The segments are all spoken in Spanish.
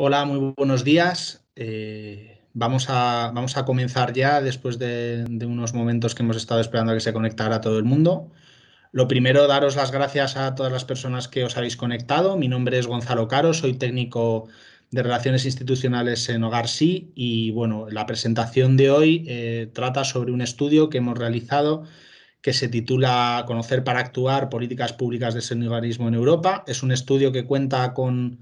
Hola, muy buenos días. Eh, vamos, a, vamos, a, comenzar ya después de, unos momentos que hemos estado esperando a que se conectara todo el mundo. Lo primero, daros las gracias a todas las personas que os habéis conectado. Mi nombre es Gonzalo Caro, soy técnico de Relaciones Institucionales en Hogar Sí y bueno, la presentación de hoy eh, trata sobre un estudio que hemos realizado que se titula Conocer para actuar políticas públicas de seniorismo en Europa. Es un estudio que cuenta con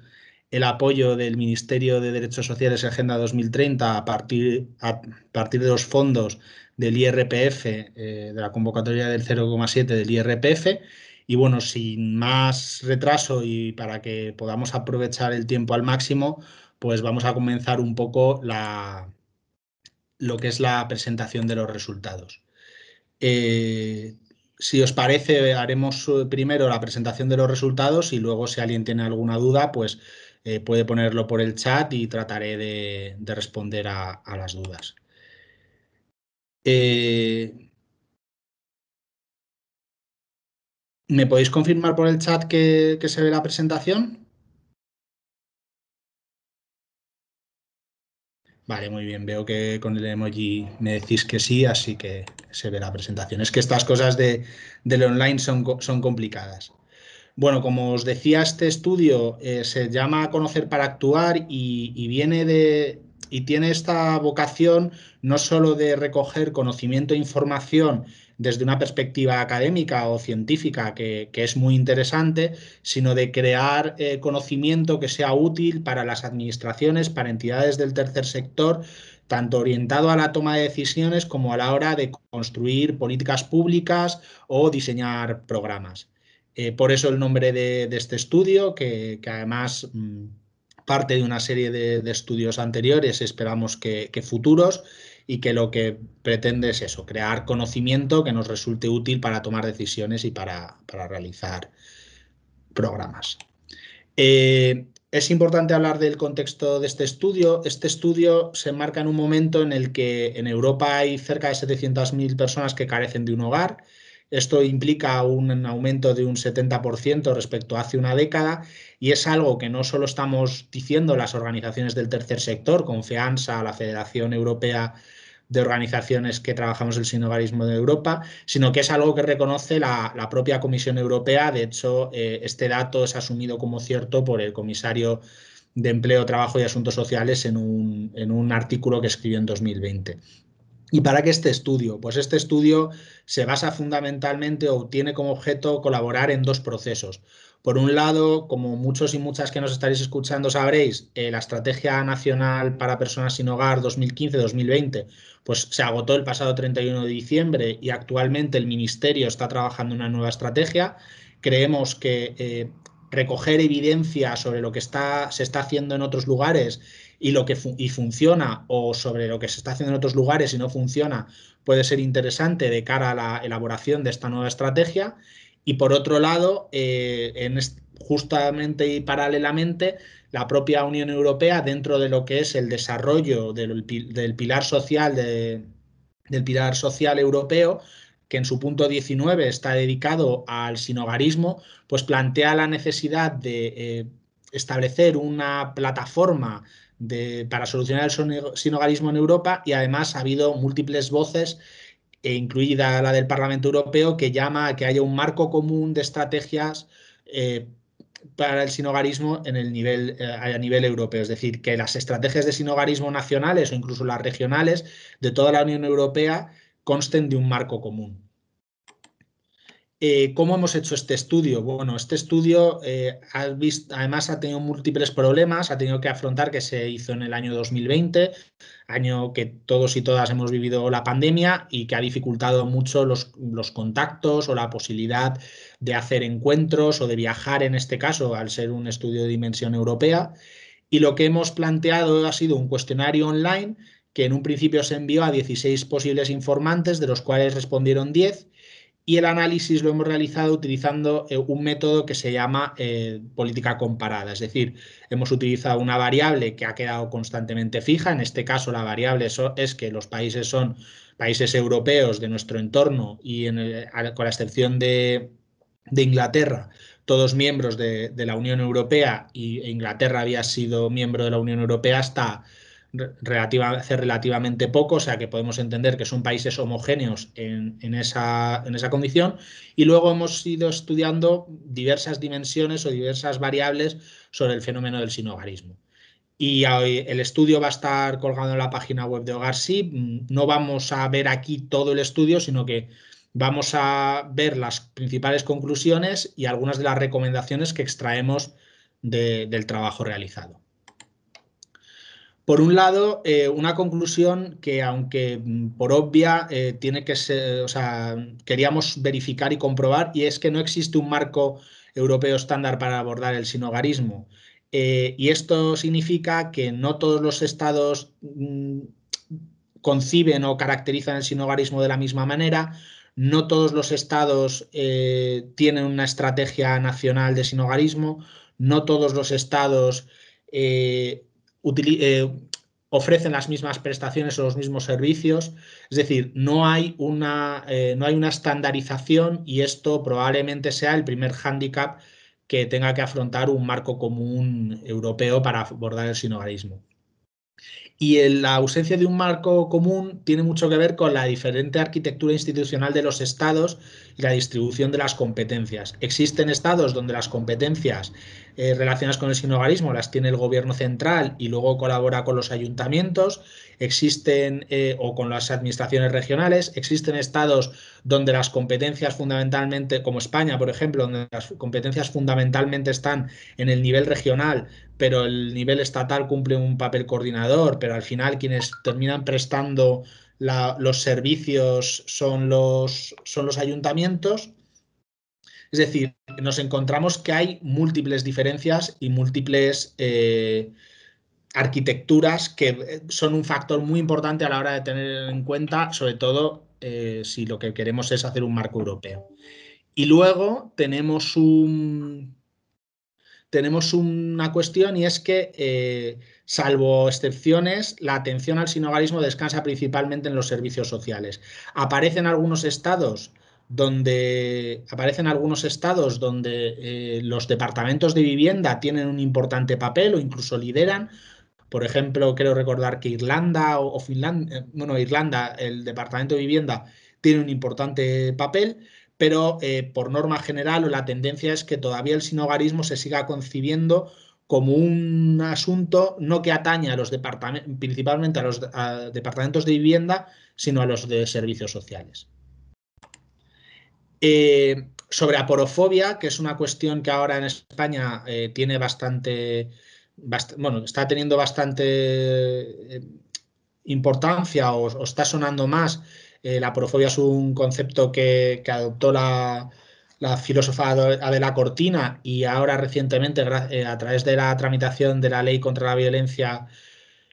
el apoyo del Ministerio de Derechos Sociales Agenda 2030 a partir, a partir de los fondos del IRPF, eh, de la convocatoria del 0,7 del IRPF. Y bueno, sin más retraso y para que podamos aprovechar el tiempo al máximo, pues vamos a comenzar un poco la, lo que es la presentación de los resultados. Eh, si os parece, haremos eh, primero la presentación de los resultados y luego si alguien tiene alguna duda, pues eh, puede ponerlo por el chat y trataré de, responder a, las dudas. Eh, ¿Me podéis confirmar por el chat que, se ve la presentación? Vale, muy bien. Veo que con el emoji me decís que sí, así que se ve la presentación. Es que estas cosas de, del online son, son complicadas. Bueno, como os decía, este estudio eh, se llama Conocer para Actuar y, viene de, y tiene esta vocación no solo de recoger conocimiento e información desde una perspectiva académica o científica, que, es muy interesante, sino de crear eh, conocimiento que sea útil para las administraciones, para entidades del tercer sector, tanto orientado a la toma de decisiones como a la hora de construir políticas públicas o diseñar programas. Eh, por eso el nombre de, este estudio, que, además mm, parte de una serie de, estudios anteriores, esperamos que, futuros, y que lo que pretende es eso, crear conocimiento que nos resulte útil para tomar decisiones y para, realizar programas. Eh, es importante hablar del contexto de este estudio. Este estudio se enmarca en un momento en el que en Europa hay cerca de 700.000 personas que carecen de un hogar esto implica un aumento de un 70% respecto a hace una década y es algo que no solo estamos diciendo las organizaciones del tercer sector, Confianza, la Federación Europea de organizaciones que trabajamos el sinogarismo de Europa, sino que es algo que reconoce la, propia Comisión Europea. De hecho, eh, este dato es asumido como cierto por el comisario de Empleo, Trabajo y Asuntos Sociales en un, en un artículo que escribió en 2020. ¿Y para qué este estudio? Pues este estudio se basa fundamentalmente o tiene como objeto colaborar en dos procesos. Por un lado, como muchos y muchas que nos estaréis escuchando sabréis, eh, la Estrategia Nacional para Personas sin Hogar 2015-2020 pues, se agotó el pasado 31 de diciembre y actualmente el Ministerio está trabajando una nueva estrategia. Creemos que eh, recoger evidencia sobre lo que está, se está haciendo en otros lugares y lo que y funciona o sobre lo que se está haciendo en otros lugares y no funciona puede ser interesante de cara a la elaboración de esta nueva estrategia. Y por otro lado, eh, en justamente y paralelamente, la propia Unión Europea, dentro de lo que es el desarrollo del, pilar social del pilar social europeo, que en su punto 19 está dedicado al sinogarismo, pues plantea la necesidad de eh, establecer una plataforma para solucionar el sinogarismo en Europa y además ha habido múltiples voces, e incluida la del Parlamento Europeo, que llama a que haya un marco común de estrategias eh, para el sinogarismo en el nivel, eh, a nivel europeo. Es decir, que las estrategias de sinogarismo nacionales o incluso las regionales de toda la Unión Europea consten de un marco común. Eh, ¿Cómo hemos hecho este estudio? Bueno, este estudio eh, además ha tenido múltiples problemas, ha tenido que afrontar que se hizo en el año 2020, año que todos y todas hemos vivido la pandemia y que ha dificultado mucho los, los contactos o la posibilidad de hacer encuentros o de viajar en este caso, al ser un estudio de dimensión europea. Y lo que hemos planteado ha sido un cuestionario online que en un principio se envió a 16 posibles informantes, de los cuales respondieron 10 y el análisis lo hemos realizado utilizando eh, un método que se llama eh, política comparada, es decir, hemos utilizado una variable que ha quedado constantemente fija, en este caso la variable es que los países son países europeos de nuestro entorno y en con la excepción de, Inglaterra, todos miembros de, de la Unión Europea y Inglaterra había sido miembro de la Unión Europea hasta relativa, hace relativamente poco, o sea que podemos entender que son países homogéneos en, esa, condición. Y luego hemos ido estudiando diversas dimensiones o diversas variables sobre el fenómeno del sinogarismo. Y el estudio va a estar colgado en la página web de Hogarsi. No vamos a ver aquí todo el estudio, sino que vamos a ver las principales conclusiones y algunas de las recomendaciones que extraemos del trabajo realizado. Por un lado, eh, una conclusión que, aunque mm, por obvia, eh, tiene que ser, queríamos verificar y comprobar, y es que no existe un marco europeo estándar para abordar el sinogarismo. Eh, y esto significa que no todos los estados mm, conciben o caracterizan el sinogarismo de la misma manera, no todos los estados tienen una estrategia nacional de sinogarismo, no todos los estados eh, ofrecen las mismas prestaciones o los mismos servicios. Es decir, no hay, una, eh, no hay una estandarización y esto probablemente sea el primer hándicap que tenga que afrontar un marco común europeo para abordar el sinogarismo. Y la ausencia de un marco común tiene mucho que ver con la diferente arquitectura institucional de los estados y la distribución de las competencias. Existen estados donde las competencias eh, relacionadas con el sinogarismo las tiene el gobierno central y luego colabora con los ayuntamientos, existen eh, o con las administraciones regionales, existen estados donde las competencias fundamentalmente, como España, por ejemplo, donde las competencias fundamentalmente están en el nivel regional, pero el nivel estatal cumple un papel coordinador, pero al final quienes terminan prestando los servicios son los, son los ayuntamientos es decir, nos encontramos que hay múltiples diferencias y múltiples eh, arquitecturas que eh, son un factor muy importante a la hora de tener en cuenta, sobre todo eh, si lo que queremos es hacer un marco europeo. Y luego tenemos un, tenemos una cuestión y es que, salvo excepciones, la atención al sinogarismo descansa principalmente en los servicios sociales. Aparecen algunos estados donde aparecen algunos estados donde eh, los departamentos de vivienda tienen un importante papel o incluso lideran. Por ejemplo, quiero recordar que Irlanda o, Finlandia, eh, bueno, Irlanda, el departamento de vivienda tiene un importante papel, pero eh, por norma general o la tendencia es que todavía el sinogarismo se siga concibiendo como un asunto no que atañe a los departamentos, principalmente a los departamentos de vivienda, sino a los de servicios sociales. Eh, sobre aporofobia, que es una cuestión que ahora en España eh, tiene bastante, bueno, está teniendo bastante eh, importancia o, está sonando más. la aporofobia es un concepto que, adoptó la, filósofa Adela Cortina y ahora recientemente a través de la tramitación de la ley contra la violencia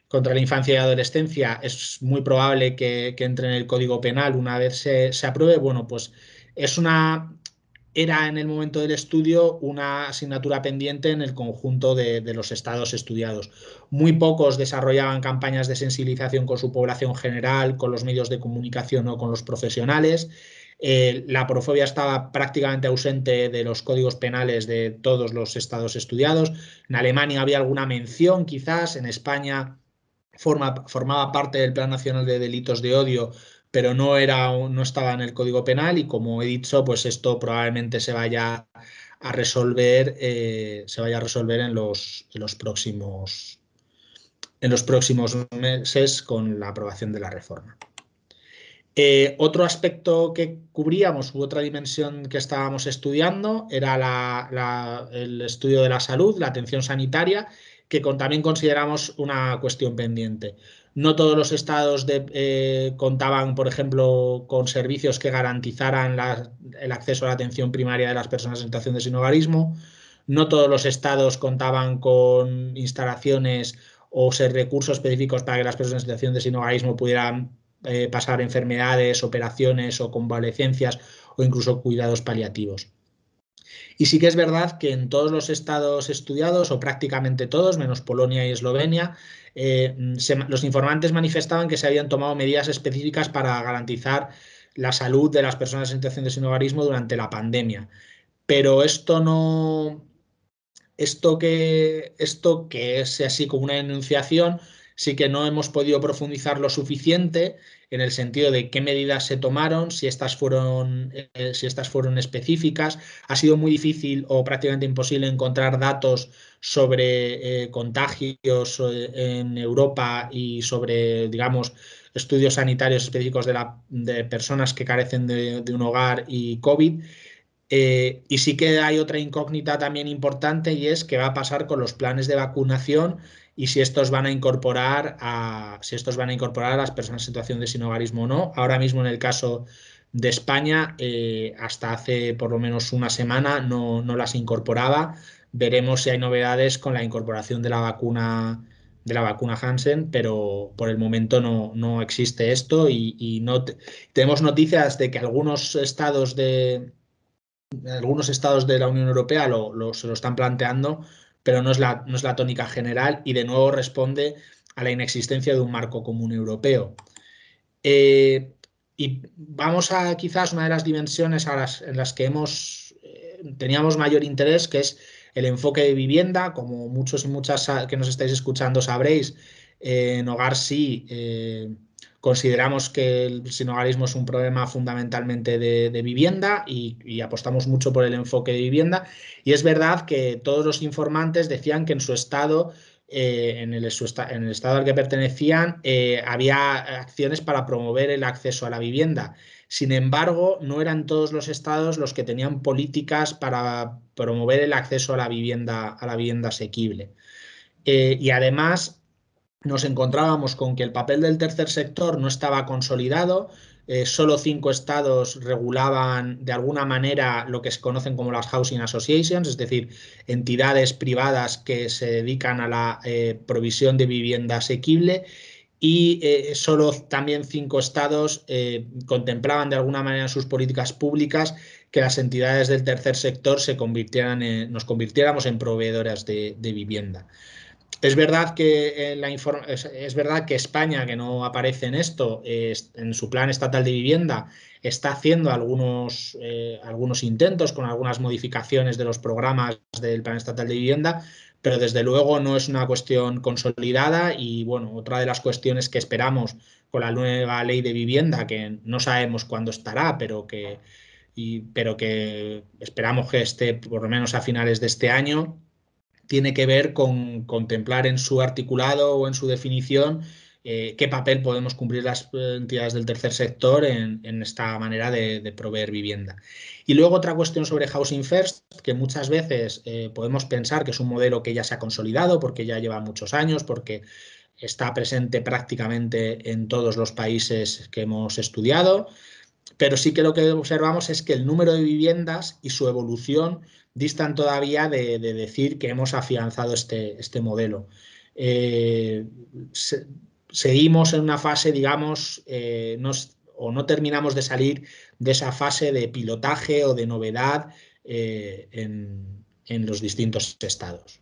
contra la infancia y la adolescencia es muy probable que, entre en el Código Penal una vez se, se apruebe. Bueno, pues es una, era en el momento del estudio una asignatura pendiente en el conjunto de, los estados estudiados. Muy pocos desarrollaban campañas de sensibilización con su población general, con los medios de comunicación o con los profesionales. Eh, la profobia estaba prácticamente ausente de los códigos penales de todos los estados estudiados. En Alemania había alguna mención, quizás, en España formaba parte del Plan Nacional de Delitos de Odio, pero no, era, no estaba en el Código Penal y como he dicho, pues esto probablemente se vaya a resolver, eh, se vaya a resolver en los, los próximos en los próximos meses con la aprobación de la reforma. Eh, otro aspecto que cubríamos u otra dimensión que estábamos estudiando era el estudio de la salud, la atención sanitaria, que también consideramos una cuestión pendiente. No todos los estados eh, contaban, por ejemplo, con servicios que garantizaran el acceso a la atención primaria de las personas en situación de sinogarismo. No todos los estados contaban con instalaciones o recursos específicos para que las personas en situación de sinogarismo pudieran eh, pasar enfermedades, operaciones o convalecencias o incluso cuidados paliativos. Y sí que es verdad que en todos los estados estudiados, o prácticamente todos, menos Polonia y Eslovenia, eh, los informantes manifestaban que se habían tomado medidas específicas para garantizar la salud de las personas en situación de sinogarismo durante la pandemia. Pero esto no. Esto que, esto que es así como una enunciación, sí que no hemos podido profundizar lo suficiente en el sentido de qué medidas se tomaron, si estas fueron, eh, si fueron específicas. Ha sido muy difícil o prácticamente imposible encontrar datos sobre eh, contagios eh, en Europa y sobre, digamos, estudios sanitarios específicos de, la, personas que carecen de, un hogar y COVID. y sí que hay otra incógnita también importante y es qué va a pasar con los planes de vacunación y si estos van a incorporar a si estos van a incorporar a las personas en situación de sinogarismo o no. Ahora mismo en el caso de España, eh, hasta hace por lo menos una semana no, las incorporaba. Veremos si hay novedades con la incorporación de la vacuna de la vacuna Hansen, pero por el momento no, no existe esto y, no tenemos noticias de que algunos estados de algunos estados de la Unión Europea lo, se lo están planteando, pero no es, la, tónica general y de nuevo responde a la inexistencia de un marco común europeo. Eh, y vamos a quizás una de las dimensiones en las que hemos, eh, teníamos mayor interés, que es el enfoque de vivienda, como muchos y muchas que nos estáis escuchando sabréis, en Hogar Sí eh, Consideramos que el sinogarismo es un problema fundamentalmente de, vivienda y, apostamos mucho por el enfoque de vivienda. Y es verdad que todos los informantes decían que en su estado, eh, en, el, en, el, estado al que pertenecían, eh, había acciones para promover el acceso a la vivienda. Sin embargo, no eran todos los estados los que tenían políticas para promover el acceso a la vivienda, a la vivienda asequible. Eh, y además, nos encontrábamos con que el papel del tercer sector no estaba consolidado, eh, solo cinco estados regulaban de alguna manera lo que se conocen como las housing associations, es decir, entidades privadas que se dedican a la eh, provisión de vivienda asequible. Y eh, solo también cinco estados contemplaban de alguna manera sus políticas públicas que las entidades del tercer sector se nos convirtiéramos en proveedoras de vivienda. Eh, es verdad que, España, que no aparece en esto, en su plan estatal de vivienda, está haciendo eh, algunos, intentos con algunas modificaciones de los programas del plan estatal de vivienda, pero desde luego no es una cuestión consolidada y bueno, otra de las cuestiones que esperamos con la nueva ley de vivienda, que no sabemos cuándo estará, pero pero que esperamos que esté por lo menos a finales de este año, tiene que ver con contemplar en su articulado o en su definición eh, qué papel podemos cumplir las eh, entidades del tercer sector en, esta manera de, proveer vivienda. Y luego otra cuestión sobre Housing First, que muchas veces eh, podemos pensar que es un modelo que ya se ha consolidado porque ya lleva muchos años, porque está presente prácticamente en todos los países que hemos estudiado, pero sí que lo que observamos es que el número de viviendas y su evolución distan todavía de, decir que hemos afianzado este, este modelo. Eh, seguimos en una fase, digamos, eh, o no terminamos de salir de esa fase de pilotaje o de novedad eh, en los distintos estados.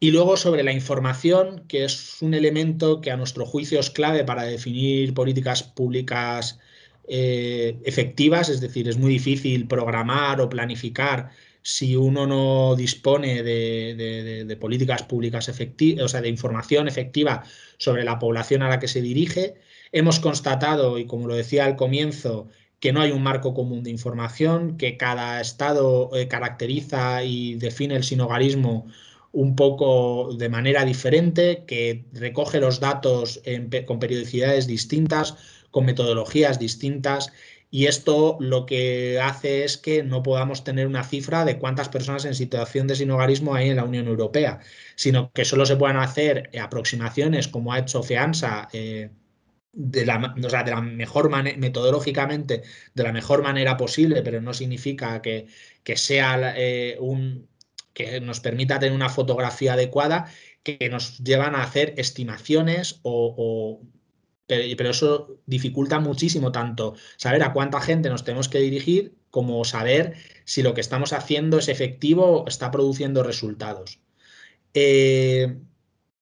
Y luego sobre la información, que es un elemento que a nuestro juicio es clave para definir políticas públicas eh, efectivas, es decir, es muy difícil programar o planificar si uno no dispone de, políticas públicas efectivas, o sea, de información efectiva sobre la población a la que se dirige. Hemos constatado, y como lo decía al comienzo, que no hay un marco común de información, que cada estado eh, caracteriza y define el sinogarismo un poco de manera diferente, que recoge los datos con periodicidades distintas, con metodologías distintas y esto lo que hace es que no podamos tener una cifra de cuántas personas en situación de sinogarismo hay en la Unión Europea, sino que solo se puedan hacer aproximaciones como ha hecho FEANSA. Eh, de la, o sea, de la mejor manera, metodológicamente, de la mejor manera posible, pero no significa que, sea eh, un que nos permita tener una fotografía adecuada, que nos llevan a hacer estimaciones o pero, eso dificulta muchísimo tanto saber a cuánta gente nos tenemos que dirigir como saber si lo que estamos haciendo es efectivo o está produciendo resultados. Eh,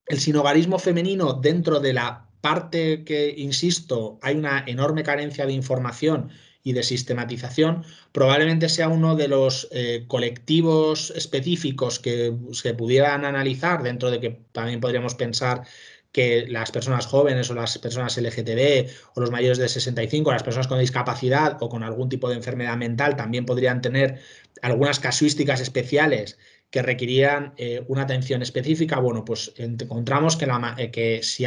el sinogarismo femenino dentro de la parte que, insisto, hay una enorme carencia de información y de sistematización, probablemente sea uno de los eh, colectivos específicos que se pudieran analizar, dentro de que también podríamos pensar que las personas jóvenes o las personas LGTB o los mayores de 65, las personas con discapacidad o con algún tipo de enfermedad mental también podrían tener algunas casuísticas especiales que requerían eh, una atención específica, bueno, pues encontramos que, la, eh, que si,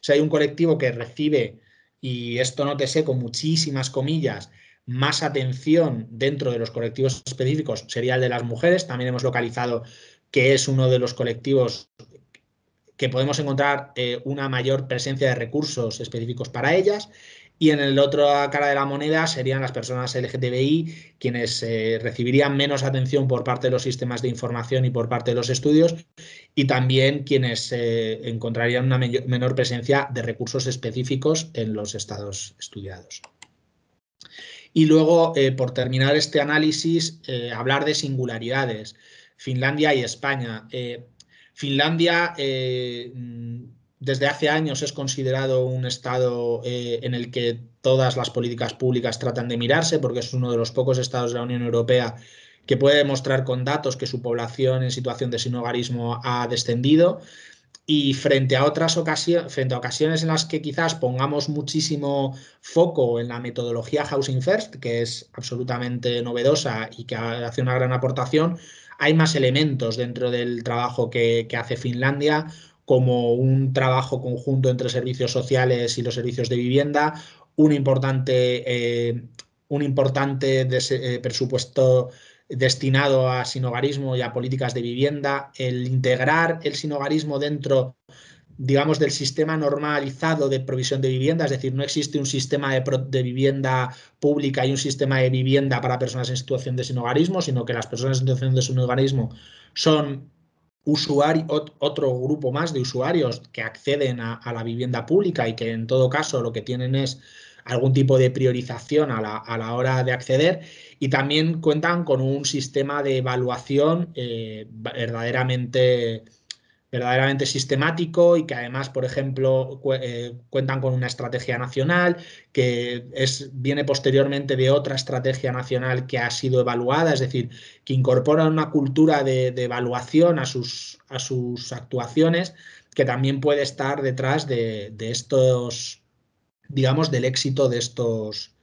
si hay un colectivo que recibe, y esto no te sé, con muchísimas comillas, más atención dentro de los colectivos específicos sería el de las mujeres. También hemos localizado que es uno de los colectivos que podemos encontrar eh, una mayor presencia de recursos específicos para ellas. Y en la otra cara de la moneda serían las personas LGTBI, quienes eh, recibirían menos atención por parte de los sistemas de información y por parte de los estudios, y también quienes eh, encontrarían una menor presencia de recursos específicos en los estados estudiados. Y luego, por terminar este análisis, hablar de singularidades. Finlandia y España. Finlandia eh, mm, desde hace años es considerado un estado eh, en el que todas las políticas públicas tratan de mirarse porque es uno de los pocos estados de la Unión Europea que puede demostrar con datos que su población en situación de sinogarismo ha descendido y frente a otras ocasiones, frente a ocasiones en las que quizás pongamos muchísimo foco en la metodología Housing First, que es absolutamente novedosa y que hace una gran aportación, hay más elementos dentro del trabajo que, hace Finlandia, como un trabajo conjunto entre servicios sociales y los servicios de vivienda, un importante, eh, un importante eh, presupuesto destinado a sinogarismo y a políticas de vivienda, el integrar el sinogarismo dentro digamos, del sistema normalizado de provisión de vivienda, es decir, no existe un sistema de, vivienda pública y un sistema de vivienda para personas en situación de sinogarismo, sino que las personas en situación de sinogarismo son otro grupo más de usuarios que acceden a, la vivienda pública y que en todo caso lo que tienen es algún tipo de priorización a la, hora de acceder y también cuentan con un sistema de evaluación eh, verdaderamente verdaderamente sistemático y que además, por ejemplo, eh, cuentan con una estrategia nacional que es, viene posteriormente de otra estrategia nacional que ha sido evaluada, es decir, que incorpora una cultura de, evaluación a sus, a sus actuaciones que también puede estar detrás de, estos, digamos, del éxito de estos,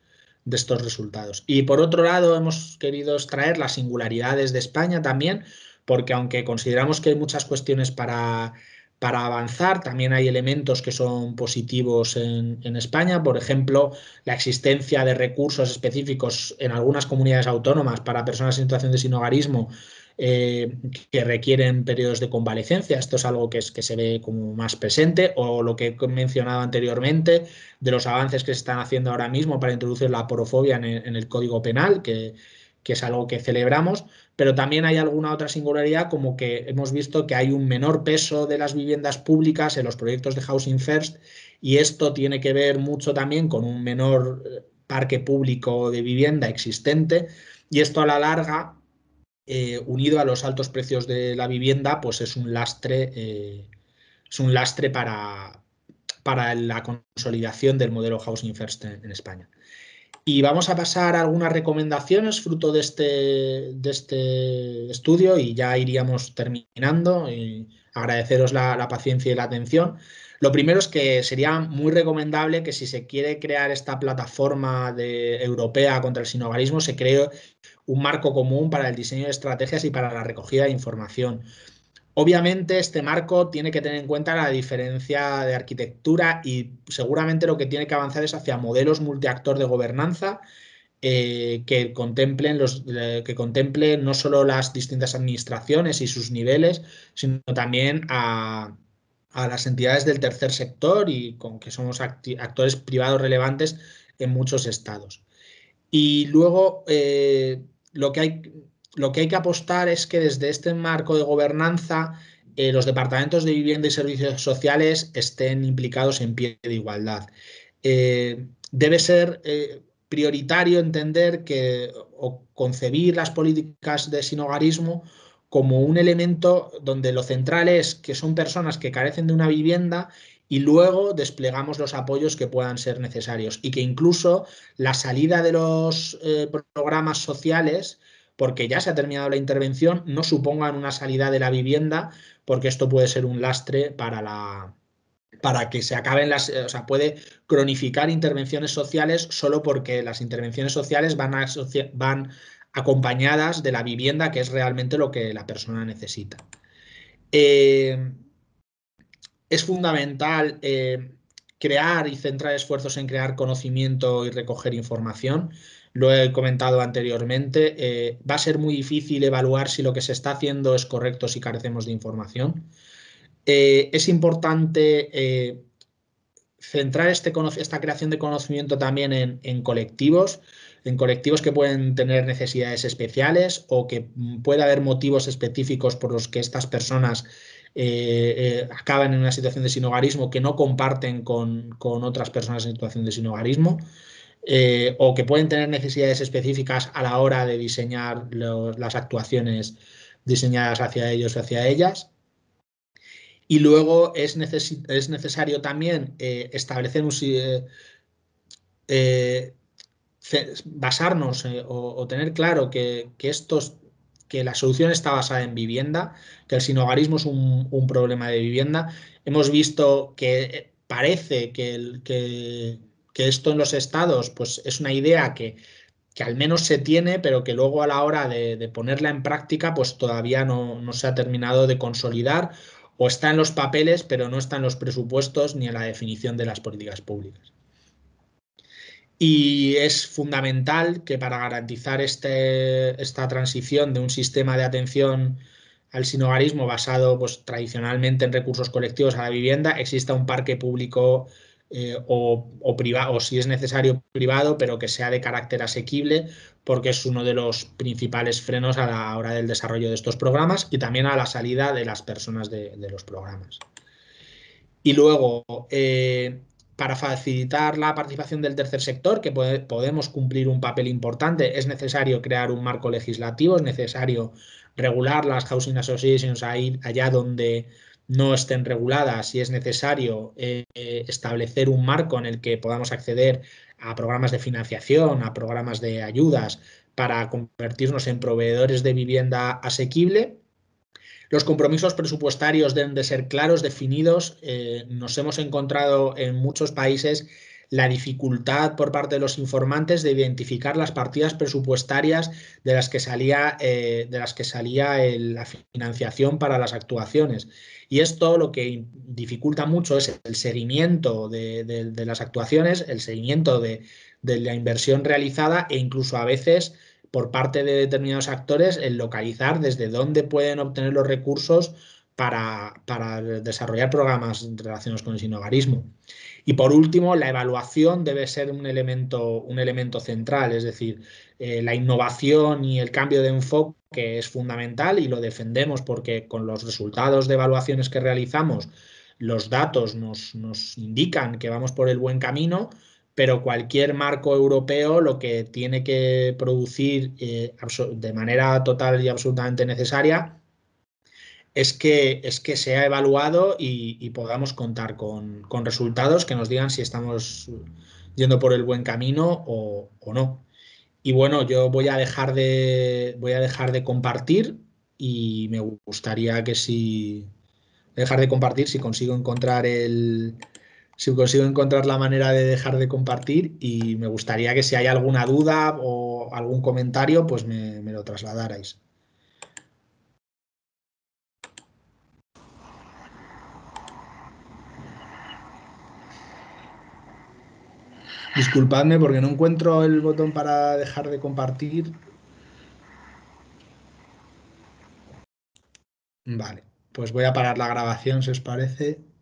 de estos resultados. Y por otro lado, hemos querido extraer las singularidades de España también, porque aunque consideramos que hay muchas cuestiones para, avanzar, también hay elementos que son positivos en, España, por ejemplo, la existencia de recursos específicos en algunas comunidades autónomas para personas en situación de sinogarismo eh, que requieren periodos de convalecencia. Esto es algo que, es, que se ve como más presente, o lo que he mencionado anteriormente, de los avances que se están haciendo ahora mismo para introducir la porofobia en el, Código Penal, que, que es algo que celebramos, pero también hay alguna otra singularidad como que hemos visto que hay un menor peso de las viviendas públicas en los proyectos de Housing First y esto tiene que ver mucho también con un menor eh, parque público de vivienda existente y esto a la larga, eh, unido a los altos precios de la vivienda, pues es un lastre, eh, es un lastre para, para la consolidación del modelo Housing First en España. Y vamos a pasar algunas recomendaciones fruto de este, de este estudio y ya iríamos terminando. Y agradeceros la, paciencia y la atención. Lo primero es que sería muy recomendable que si se quiere crear esta plataforma europea contra el sinogarismo, se cree un marco común para el diseño de estrategias y para la recogida de información. Obviamente este marco tiene que tener en cuenta la diferencia de arquitectura y seguramente lo que tiene que avanzar es hacia modelos multiactor de gobernanza eh, que contemplen los que no solo las distintas administraciones y sus niveles, sino también a, las entidades del tercer sector y con que somos actores privados relevantes en muchos estados. Y luego eh, lo que hay lo que hay que apostar es que desde este marco de gobernanza eh, los departamentos de vivienda y servicios sociales estén implicados en pie de igualdad. Eh, debe ser eh, prioritario entender que o concebir las políticas de sinogarismo como un elemento donde lo central es que son personas que carecen de una vivienda y luego desplegamos los apoyos que puedan ser necesarios y que incluso la salida de los programas sociales porque ya se ha terminado la intervención, no supongan una salida de la vivienda, porque esto puede ser un lastre para la, para que se acaben las, eh, o sea, puede cronificar intervenciones sociales solo porque las intervenciones sociales van, acompañadas de la vivienda, que es realmente lo que la persona necesita. Eh, es fundamental eh, crear y centrar esfuerzos en crear conocimiento y recoger información lo he comentado anteriormente, eh, va a ser muy difícil evaluar si lo que se está haciendo es correcto si carecemos de información. Eh, es importante eh, centrar este, esta creación de conocimiento también en, colectivos, en colectivos que pueden tener necesidades especiales o que mm, pueda haber motivos específicos por los que estas personas acaban en una situación de sinogarismo que no comparten con, con otras personas en situación de sinogarismo. Eh, o que pueden tener necesidades específicas a la hora de diseñar las actuaciones diseñadas hacia ellos o hacia ellas. Y luego es, es necesario también eh, establecer un... Eh, basarnos o, tener claro que, que estos que la solución está basada en vivienda, que el sinogarismo es un, un problema de vivienda. Hemos visto que parece que, el, que, que esto en los estados pues es una idea que, al menos se tiene, pero que luego a la hora de, ponerla en práctica pues todavía no, se ha terminado de consolidar o está en los papeles, pero no está en los presupuestos ni en la definición de las políticas públicas. Y es fundamental que para garantizar este, esta transición de un sistema de atención al sinogarismo basado pues, tradicionalmente en recursos colectivos a la vivienda, exista un parque público eh, o, privado, o si es necesario privado, pero que sea de carácter asequible, porque es uno de los principales frenos a la hora del desarrollo de estos programas y también a la salida de las personas de, los programas. Y luego, eh, para facilitar la participación del tercer sector, que podemos cumplir un papel importante, es necesario crear un marco legislativo, es necesario regular las housing associations ahí, allá donde no estén reguladas y es necesario eh, establecer un marco en el que podamos acceder a programas de financiación, a programas de ayudas para convertirnos en proveedores de vivienda asequible. Los compromisos presupuestarios deben de ser claros, definidos. Eh, nos hemos encontrado en muchos países la dificultad por parte de los informantes de identificar las partidas presupuestarias de las que salía, eh, de las que salía la financiación para las actuaciones. Y esto lo que dificulta mucho es el seguimiento de, las actuaciones, el seguimiento de, de la inversión realizada e incluso a veces por parte de determinados actores el localizar desde dónde pueden obtener los recursos para, desarrollar programas relacionados con el sinogarismo. Y por último, la evaluación debe ser un elemento, un elemento central, es decir, eh, la innovación y el cambio de enfoque es fundamental y lo defendemos porque con los resultados de evaluaciones que realizamos, los datos nos, indican que vamos por el buen camino, pero cualquier marco europeo lo que tiene que producir eh, de manera total y absolutamente necesaria es que, es que sea evaluado y, podamos contar con, resultados que nos digan si estamos yendo por el buen camino o, no. Y bueno, yo voy a dejar de voy a dejar de compartir y me gustaría que si dejar de compartir si consigo encontrar el si consigo encontrar la manera de dejar de compartir y me gustaría que si hay alguna duda o algún comentario, pues me lo trasladarais. Disculpadme porque no encuentro el botón para dejar de compartir. Vale, pues voy a parar la grabación si os parece.